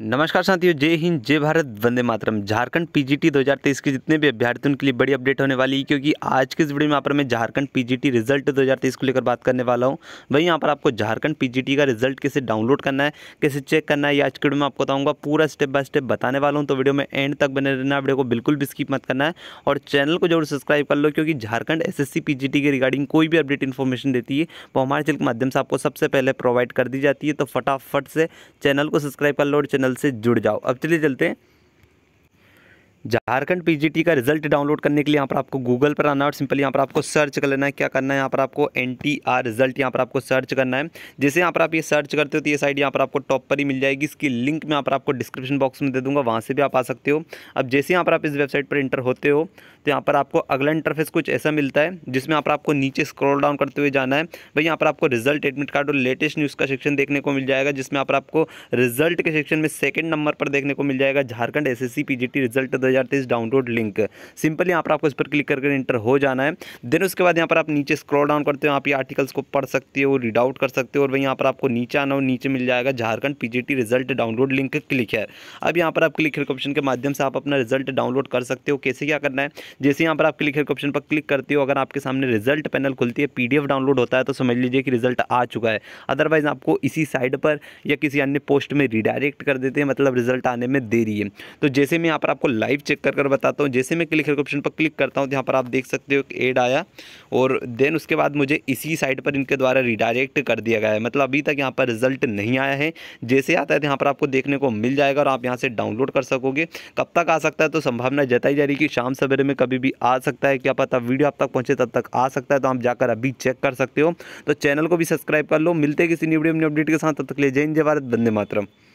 नमस्कार साथियों जय हिंद जय भारत वंदे मातरम झारखंड पीजीटी 2023 के जितने भी अभ्यर्थियों के लिए बड़ी अपडेट होने वाली है क्योंकि आज के इस वीडियो में यहाँ पर मैं झारखंड पीजीटी रिजल्ट 2023 को लेकर बात करने वाला हूँ वहीं यहाँ पर आपको झारखंड पीजीटी का रिजल्ट कैसे डाउनलोड करना है कैसे चेक करना है ये आज के वीडियो में आपको बताऊँगा पूरा स्टेप बाय स्टेप बताने वाला हूँ तो वीडियो में एंड तक बने रहना वीडियो को बिल्कुल भी स्कीप मत करना है और चैनल को जरूर सब्सक्राइब कर लो क्योंकि झारखंड एस एस के रिगार्डिंग कोई भी अपडेट इन्फॉर्मेशन देती है वो हमारे चैनल के माध्यम से आपको सबसे पहले प्रोवाइड कर दी जाती है तो फटाफट से चैनल को सब्सक्राइब कर लो और चैनल चैनल से जुड़ जाओ अब चलिए चलते हैं झारखंड पीजीटी का रिजल्ट डाउनलोड करने के लिए यहाँ पर आपको गूगल पर आना और सिंपली यहाँ पर आपको सर्च कर लेना है क्या करना है यहाँ पर आपको एन टी आर रिजल्ट यहाँ पर आपको सर्च करना है जैसे यहाँ पर आप ये सर्च करते हो तो ये साइड यहाँ पर आपको टॉप पर ही मिल जाएगी इसकी लिंक मैं यहाँ पर आपको डिस्क्रिप्शन बॉक्स में दे दूँगा वहाँ से भी आप आ सकते हो अब जैसे यहाँ पर आप इस वेबसाइट पर इंटर होते हो तो यहाँ पर आपको अगला इंटरफेस कुछ ऐसा मिलता है जिसमें यहाँ पर आपको नीचे स्क्रॉल डाउन करते हुए जाना है भाई यहाँ पर आपको रिजल्ट एडमिट कार्ड और लेटेस्ट न्यूज़ का सेक्शन देखने को मिल जाएगा जिसमें यहाँ पर आपको रिजल्ट के सेक्शन में सेकेंड नंबर पर देखने को मिल जाएगा झारखंड एस एस रिजल्ट दो 2023 डाउनलोड लिंक सिंपल यहाँ पर आपको इस पर क्लिक करके इंटर हो जाना है देन उसके बाद यहाँ पर आप नीचे स्क्रॉल डाउन करते हो आप ये आर्टिकल्स को पढ़ सकते हो रीड आउट कर सकते हो और वहीं यहाँ पर आपको नीचे आना हो नीचे मिल जाएगा Jharkhand P result download link click है अब यहाँ पर आप क्लिक ऑप्शन के माध्यम से आप अपना रिजल्ट डाउनलोड कर सकते हो कैसे क्या करना है जैसे यहाँ पर आप क्लिक ऑप्शन पर क्लिक करते हो अगर आपके सामने रिजल्ट पैनल खुलती है पी डाउनलोड होता है तो समझ लीजिए कि रिजल्ट आ चुका है अदरवाइज़ आपको इसी साइड पर या किसी अन्य पोस्ट में रिडायरेक्ट कर देते हैं मतलब रिजल्ट आने में देरी है तो जैसे मैं यहाँ पर आपको लाइव लाइव चेक कर कर बताता हूँ जैसे मैं क्लिक ऑप्शन पर क्लिक करता हूँ तो यहाँ पर आप देख सकते हो कि एड आया और देन उसके बाद मुझे इसी साइट पर इनके द्वारा रिडायरेक्ट कर दिया गया है मतलब अभी तक यहाँ पर रिजल्ट नहीं आया है जैसे आता है तो यहाँ पर आपको देखने को मिल जाएगा और आप यहाँ से डाउनलोड कर सकोगे कब तक आ सकता है तो संभावना जताई जा रही कि शाम सवेरे में कभी भी आ सकता है क्या पता वीडियो आप तक पहुँचे तब तक आ सकता है तो आप जाकर अभी चेक कर सकते हो तो चैनल को भी सब्सक्राइब कर लो मिलते किसी न्यू वीडियो अपडेट के साथ तब तक ले जय जय भारत बंदे मातरम